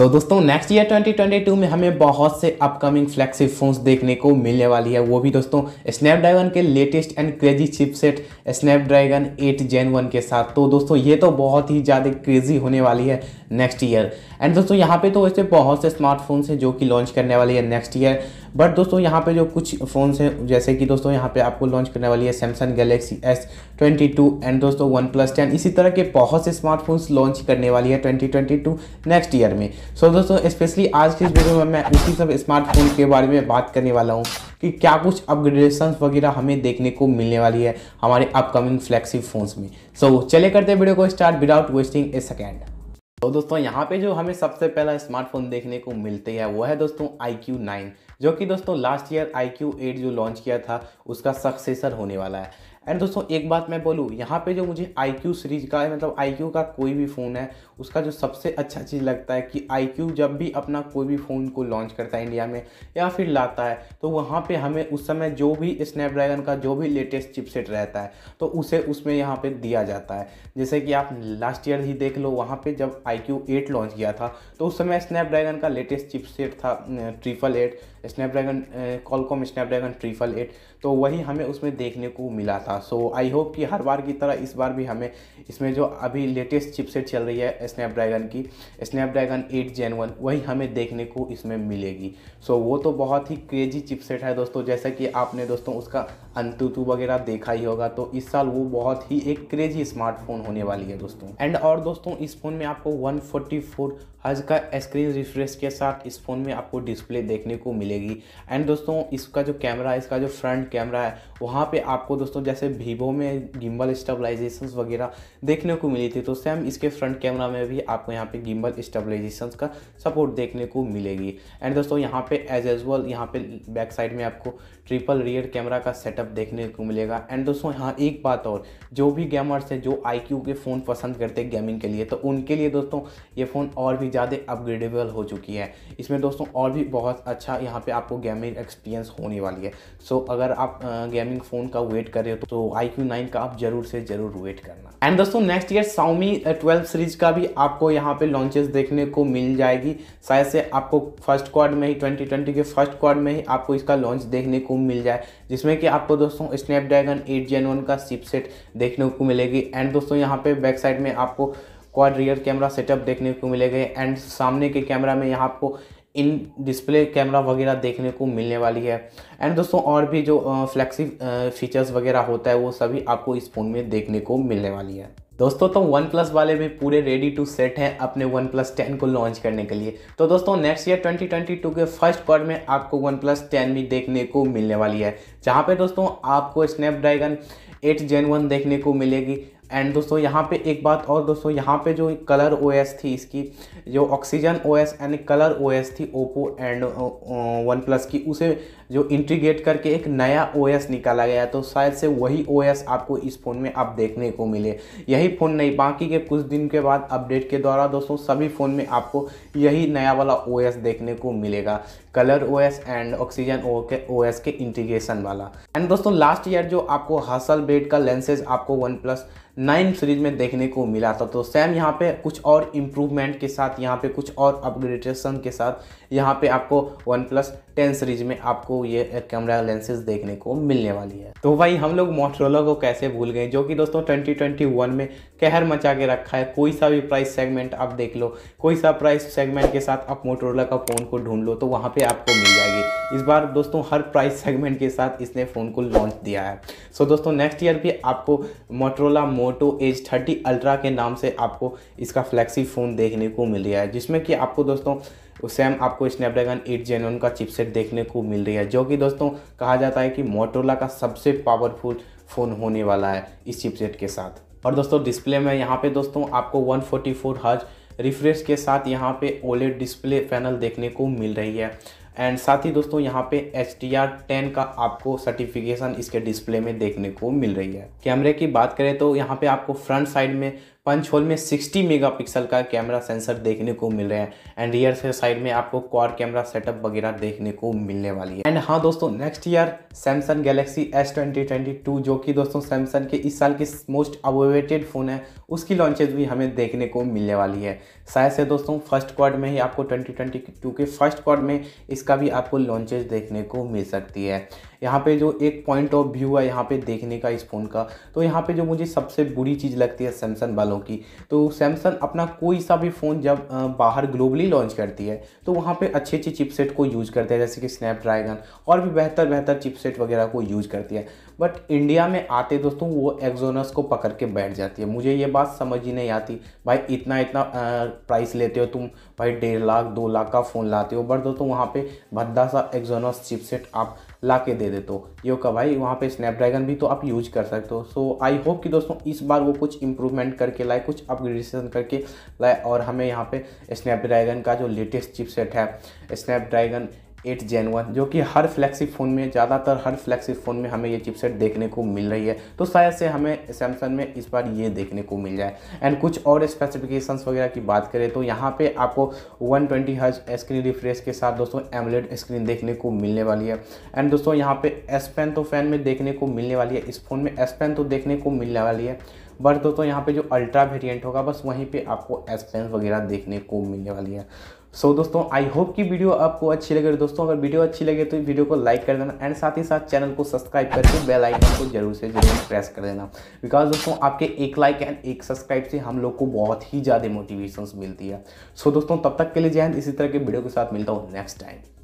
तो दोस्तों next year 2022 में हमें बहुत से अपकमिंग फ्लैक्सिप फोन्स देखने को मिलने वाली है वो भी दोस्तों स्नैपड्रैगन के latest and crazy chipset Snapdragon 8 gen one के साथ तो दोस्तों ये तो बहुत ही ज़्यादा क्रेजी होने वाली है नेक्स्ट ईयर एंड दोस्तों यहाँ पे तो वैसे बहुत से स्मार्टफोन्स हैं जो कि लॉन्च करने वाली है नेक्स्ट ईयर बट दोस्तों यहाँ पे जो कुछ फ़ोन्स हैं जैसे कि दोस्तों यहाँ पे आपको लॉन्च करने वाली है Samsung Galaxy S twenty two and दोस्तों वन प्लस टेन इसी तरह के बहुत से स्मार्टफोन्स लॉन्च करने वाली है twenty twenty two next year में सो so, दोस्तों स्पेशली आज की इस वीडियो में मैं उसी सब स्मार्टफोन के बारे में बात करने वाला हूँ कि क्या कुछ अपग्रेडेशन वगैरह हमें देखने को मिलने वाली है हमारे अपकमिंग फ्लैक्सी फोन्स में सो so, चले करते वीडियो को start without wasting a second तो दोस्तों यहाँ पे जो हमें सबसे पहला स्मार्टफोन देखने को मिलते हैं वो है दोस्तों आई क्यू नाइन जो कि दोस्तों last year I Q eight जो लॉन्च किया था उसका सक्सेसर होने वाला है एंड दोस्तों एक बात मैं बोलूँ यहाँ पे जो मुझे आई क्यू सीरीज का मतलब आई क्यू का कोई भी फ़ोन है उसका जो सबसे अच्छा चीज़ लगता है कि आई क्यू जब भी अपना कोई भी फ़ोन को लॉन्च करता है इंडिया में या फिर लाता है तो वहाँ पे हमें उस समय जो भी स्नैपड्रैगन का जो भी लेटेस्ट चिपसेट रहता है तो उसे उसमें यहाँ पर दिया जाता है जैसे कि आप लास्ट ईयर ही देख लो वहाँ पर जब आई क्यू एट लॉन्च किया था तो उस समय स्नैपड्रैगन का लेटेस्ट चिपसेट था triple eight Snapdragon Qualcomm Snapdragon triple eight तो वही हमें उसमें देखने को मिला था सो आई होप कि हर बार की तरह इस बार भी हमें इसमें जो अभी लेटेस्ट चिपसेट चल रही है स्नैपड्रैगन की स्नैपड्रैगन एट जेन वन वही हमें देखने को इसमें मिलेगी सो so, वो तो बहुत ही क्रेजी चिपसेट है दोस्तों जैसा कि आपने दोस्तों उसका अंतुतु वगैरह देखा ही होगा तो इस साल वो बहुत ही एक क्रेजी स्मार्टफोन होने वाली है दोस्तों एंड और दोस्तों इस फ़ोन में आपको वन फोर्टी फोर हज का स्क्रीन रिफ्रेश के साथ इस फ़ोन में आपको डिस्प्ले देखने को मिले मिलेगी एंड दोस्तों इसका जो कैमरा है इसका जो फ्रंट कैमरा है वहाँ पे आपको दोस्तों जैसे वीवो में गिम्बल स्टेबलाइजेशन वगैरह देखने को मिली थी तो सेम इसके फ्रंट कैमरा में भी आपको यहाँ पे गिम्बल स्टेबलाइजेशन का सपोर्ट देखने को मिलेगी एंड दोस्तों यहाँ पे एज एजल यहाँ पे बैक साइड में आपको ट्रिपल रियर कैमरा का सेटअप देखने को मिलेगा एंड दोस्तों यहाँ एक बात और जो भी गेमर्स हैं जो आई के फ़ोन पसंद करते हैं गेमिंग के लिए तो उनके लिए दोस्तों ये फ़ोन और भी ज़्यादा अपग्रेडेबल हो चुकी है इसमें दोस्तों और भी बहुत अच्छा यहाँ जहाँ पे आपको गेमिंग एक्सपीरियंस होने वाली है सो so, अगर आप गेमिंग फ़ोन का वेट कर रहे हो तो आई क्यू नाइन का आप जरूर से जरूर वेट करना एंड दोस्तों next year Xiaomi twelve series का भी आपको यहाँ पे लॉन्चेस देखने को मिल जाएगी शायद से आपको फर्स्ट क्वार में ही ट्वेंटी के फर्स्ट क्वार में ही आपको इसका लॉन्च देखने को मिल जाए जिसमें कि आपको दोस्तों स्नैपड्रैगन एट जेन वन का सिप सेट देखने को मिलेगी एंड दोस्तों यहाँ पे बैक साइड में आपको क्वाड रियर कैमरा सेटअप देखने को मिलेगा एंड सामने के कैमरा में यहाँ आपको इन डिस्प्ले कैमरा वगैरह देखने को मिलने वाली है एंड दोस्तों और भी जो फ्लैक्सी फीचर्स वगैरह होता है वो सभी आपको इस फ़ोन में देखने को मिलने वाली है दोस्तों तो वन प्लस वाले भी पूरे रेडी टू सेट हैं अपने वन प्लस टेन को लॉन्च करने के लिए तो दोस्तों नेक्स्ट ईयर 2022 के फर्स्ट पर में आपको वन प्लस टेन भी देखने को मिलने वाली है जहाँ पे दोस्तों आपको स्नैपड्रैगन एट जेन वन देखने को मिलेगी एंड दोस्तों यहाँ पे एक बात और दोस्तों यहाँ पे जो कलर ओएस थी इसकी जो Oxygen OS and Color OS थी ओप्पो एंड वन प्लस की उसे जो इंटीग्रेट करके एक नया ओएस निकाला गया तो शायद से वही ओएस आपको इस फ़ोन में आप देखने को मिले यही फ़ोन नहीं बाकी के कुछ दिन के बाद अपडेट के द्वारा दोस्तों सभी फ़ोन में आपको यही नया वाला ओ देखने को मिलेगा Color O and Oxygen O के ओ के इंटीग्रेशन वाला एंड दोस्तों लास्ट ईयर जो आपको हासल बेड का लेंसेज आपको वन प्लस नाइन सीरीज में देखने को मिला था तो सैम यहाँ पे कुछ और इम्प्रूवमेंट के साथ यहाँ पे कुछ और अपग्रेडेशन के साथ यहाँ पे आपको वन प्लस टेन सीरीज में आपको ये कैमरा लेंसेज देखने को मिलने वाली है तो भाई हम लोग मोटरोला को कैसे भूल गए जो कि दोस्तों ट्वेंटी ट्वेंटी वन में कहर मचा के रखा है कोई सा भी प्राइस सेगमेंट आप देख लो कोई सा प्राइस सेगमेंट के साथ आप मोटरोला का फ़ोन को ढूंढ लो तो वहाँ पर आपको मिल जाएगी इस बार दोस्तों हर प्राइस सेगमेंट के साथ इसने फ़ोन को लॉन्च दिया है सो so, दोस्तों नेक्स्ट ईयर भी आपको Motorola Moto Edge thirty ultra के नाम से आपको इसका फ्लैक्सी फ़ोन देखने को मिल रहा है जिसमें कि आपको दोस्तों सेम आपको स्नैपड्रैगन एट जेन का चिपसेट देखने को मिल रही है जो कि दोस्तों कहा जाता है कि मोटरोला का सबसे पावरफुल फ़ोन होने वाला है इस चिपसेट के साथ और दोस्तों डिस्प्ले में यहाँ पे दोस्तों आपको 144 फोर्टी रिफ्रेश के साथ यहाँ पे ओलेट डिस्प्ले पैनल देखने को मिल रही है एंड साथ ही दोस्तों यहाँ पे एच टी आर टेन का आपको सर्टिफिकेशन इसके डिस्प्ले में देखने को मिल रही है कैमरे की बात करें तो यहाँ पे आपको फ्रंट साइड में पंच होल में 60 मेगापिक्सल का कैमरा सेंसर देखने को मिल रहा है एंड रियर से साइड में आपको क्वार कैमरा सेटअप वगैरह देखने को मिलने वाली है एंड हाँ दोस्तों next year Samsung Galaxy S twenty twenty two जो कि दोस्तों सैमसंग के इस साल के मोस्ट अवेटेड फ़ोन है उसकी लॉन्चेज भी हमें देखने को मिलने वाली है शायद से दोस्तों फर्स्ट क्वार में ही आपको ट्वेंटी ट्वेंटी टू के फर्स्ट क्वार में इसका भी आपको लॉन्चेज देखने को मिल सकती है यहाँ पे जो एक पॉइंट ऑफ व्यू है यहाँ पे देखने का इस फ़ोन का तो यहाँ पे जो मुझे सबसे बुरी चीज़ लगती है सैमसंग वालों की तो सैमसंग अपना कोई सा भी फ़ोन जब बाहर ग्लोबली लॉन्च करती है तो वहाँ पर अच्छे अच्छे चिपसेट को यूज़ करते हैं जैसे कि स्नैपड्रैगन और भी बेहतर बेहतर चिपसेट वगैरह को यूज़ करती है बट इंडिया में आते दोस्तों वो एक्जोनस को पकड़ के बैठ जाती है मुझे ये बात समझ ही नहीं आती भाई इतना इतना प्राइस लेते हो तुम भाई डेढ़ लाख दो लाख का फ़ोन लाते हो बट दोस्तों वहाँ पर भद्दा सा एक्जोनस चिपसेट आप ला के दे देते हो ये होगा भाई वहाँ पे स्नैपड्रैगन भी तो आप यूज कर सकते हो सो आई होप कि दोस्तों इस बार वो कुछ इंप्रूवमेंट करके लाए कुछ अपग्रेडेशन करके लाए और हमें यहाँ पे स्नैपड्रैगन का जो लेटेस्ट चिपसेट है स्नैपड्रैगन एट जेन वन जो कि हर फ्लैक्सी फ़ोन में ज़्यादातर हर फ्लैक्सी फ़ोन में हमें ये चिपसेट देखने को मिल रही है तो शायद से हमें सैमसंग में इस बार ये देखने को मिल जाए एंड कुछ और स्पेसिफिकेशंस वगैरह की बात करें तो यहाँ पे आपको 120 ट्वेंटी स्क्रीन रिफ्रेश के साथ दोस्तों एमलेट स्क्रीन देखने को मिलने वाली है एंड दोस्तों यहाँ पे एस पेन तो फैन में देखने को मिलने वाली है इस फ़ोन में एस पेन तो देखने को मिलने वाली है बट दोस्तों यहाँ पे जो अल्ट्रा वेरियंट होगा बस वहीं पर आपको एस पेन वगैरह देखने को मिलने वाली है सो so, दोस्तों आई होप कि वीडियो आपको अच्छी लगे दोस्तों अगर वीडियो अच्छी लगे तो वीडियो को लाइक कर देना एंड साथ ही साथ चैनल को सब्सक्राइब करके बेल आइकन को जरूर से जरूर प्रेस कर देना बिकॉज दोस्तों आपके एक लाइक एंड एक सब्सक्राइब से हम लोग को बहुत ही ज़्यादा मोटिवेशन मिलती है सो so, दोस्तों तब तक के लिए जैन इसी तरह के वीडियो के साथ मिलता हूँ नेक्स्ट टाइम